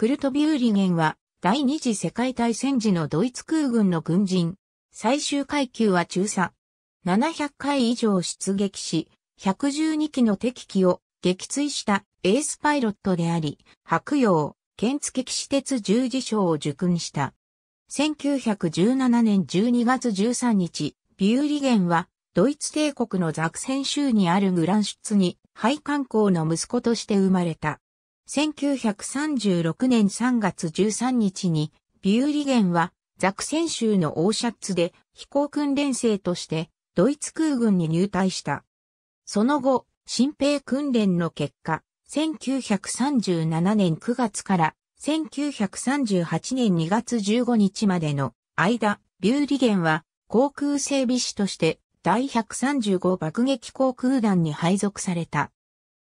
クルトビューリゲンは、第二次世界大戦時のドイツ空軍の軍人。最終階級は中佐。700回以上出撃し、112機の敵機を撃墜したエースパイロットであり、白洋、剣付騎士鉄十字章を受勲した。1917年12月13日、ビューリゲンは、ドイツ帝国のザクセン州にあるグランシュツに、廃管校の息子として生まれた。1936年3月13日に、ビューリゲンは、ザクセン州のオーシャッツで飛行訓練生として、ドイツ空軍に入隊した。その後、新兵訓練の結果、1937年9月から1938年2月15日までの間、ビューリゲンは航空整備士として第135爆撃航空団に配属された。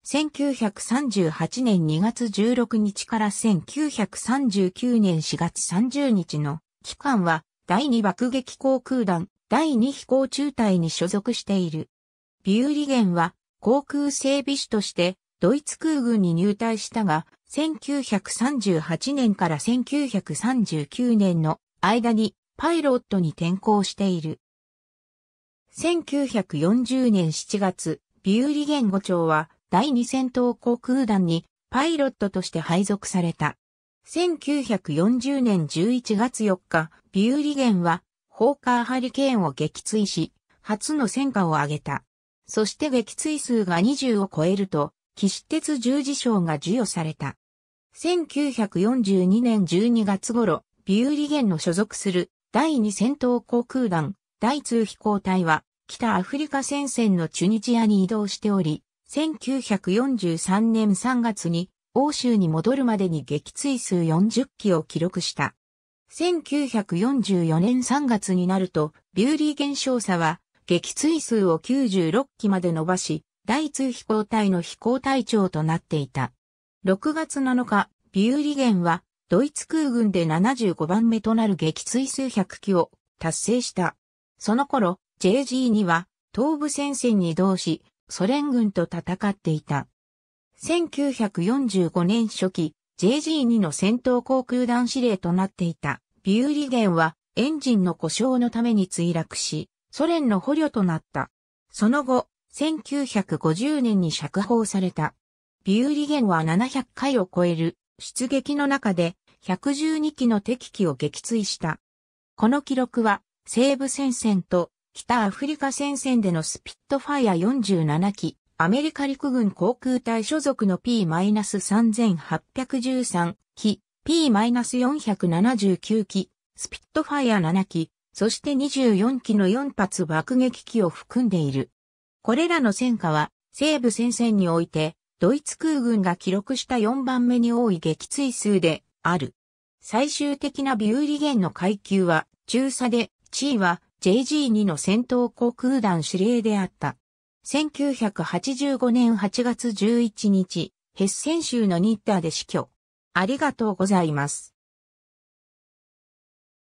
1938年2月16日から1939年4月30日の期間は第2爆撃航空団第2飛行中隊に所属している。ビューリゲンは航空整備士としてドイツ空軍に入隊したが、1938年から1939年の間にパイロットに転向している。1940年7月、ビューリゲン5長は第2戦闘航空団にパイロットとして配属された。1940年11月4日、ビューリゲンは、ホーカーハリケーンを撃墜し、初の戦果を挙げた。そして撃墜数が20を超えると、騎士鉄十字章が授与された。1942年12月頃、ビューリゲンの所属する第2戦闘航空団第2飛行隊は北アフリカ戦線のチュニジアに移動しており、1943年3月に欧州に戻るまでに撃墜数40機を記録した。1944年3月になると、ビューリー現象差は、撃墜数を96機まで伸ばし、第通飛行隊の飛行隊長となっていた。6月7日、ビューリゲンは、ドイツ空軍で75番目となる撃墜数100機を達成した。その頃、j g には、東部戦線に移動し、ソ連軍と戦っていた。1945年初期、JG2 の戦闘航空団司令となっていたビューリゲンはエンジンの故障のために墜落し、ソ連の捕虜となった。その後、1950年に釈放された。ビューリゲンは700回を超える出撃の中で112機の敵機を撃墜した。この記録は西部戦線と北アフリカ戦線でのスピットファイア47機、アメリカ陸軍航空隊所属の P-3813 機、P-479 機、スピットファイア7機、そして24機の4発爆撃機を含んでいる。これらの戦果は、西部戦線において、ドイツ空軍が記録した4番目に多い撃墜数である。最終的なビューリゲンの階級は、中佐で、地位は JG2 の戦闘航空団司令であった。1985年8月11日、ヘッセン州のニッターで死去。ありがとうございます。